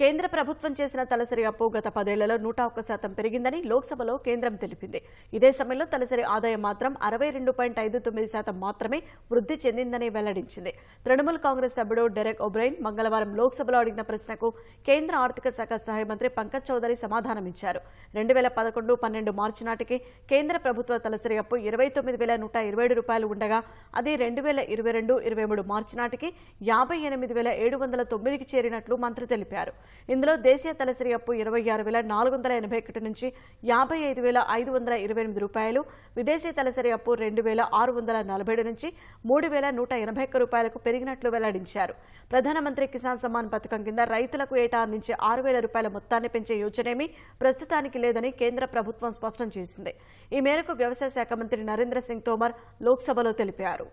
కేంద్ర ప్రభుత్వం చేసిన తలసరి అప్పు గత పదేళ్లలో నూట ఒక్క శాతం పెరిగిందని లోక్సభలో కేంద్రం తెలిపింది ఇదే సమయంలో తలసరి ఆదాయం మాత్రం అరవై రెండు పాయింట్ ఐదు తొమ్మిది శాతం మాత్రమే వృద్ధి చెందిందని వెల్లడించింది తృణమూల్ కాంగ్రెస్ సభ్యుడు డెరెక్ ఒబ్రైన్ మంగళవారం లోక్సభలో అడిగిన ప్రశ్నకు కేంద్ర ఆర్థిక శాఖ సహాయ మంత్రి పంకజ్ చౌదరి సమాధానమిచ్చారు రెండు వేల పదకొండు పన్నెండు మార్చి నాటికి కేంద్ర ప్రభుత్వ తలసరి అప్పు ఇరవై తొమ్మిది వేల నూట ఇరవై ఏడు రూపాయలు ఉండగా అది రెండు వేల ఇరవై రెండు ఇరవై మూడు మార్చి నాటికి యాభై ఎనిమిది వేల ఏడు వందల తొమ్మిదికి చేరినట్లు మంత్రి తెలిపారు ఇందులో దేశీయ తలసరి అప్పు ఇరవై ఆరు వేల నాలుగు వందల ఎనభై ఒకటి నుంచి యాభై ఐదు వేల ఐదు వందల ఇరవై ఎనిమిది రూపాయలు విదేశీ తలసరి అప్పు రెండు వేల ఆరు వందల నలభై ఏడు నుంచి మూడు వేల నూట ఎనభై రూపాయలకు పెరిగినట్లు వెల్లడించారు ప్రధానమంత్రి కిసాన్ సమ్మాన్ పథకం కింద రైతులకు ఏటా అందించే ఆరు వేల రూపాయల మొత్తాన్ని పెంచే యోచనేమి ప్రస్తుతానికి లేదని కేంద్ర ప్రభుత్వం స్పష్టం చేసింది ఈ మేరకు వ్యవసాయ శాఖ మంత్రి నరేంద్ర సింగ్ తోమర్ లోక్సభలో తెలిపారు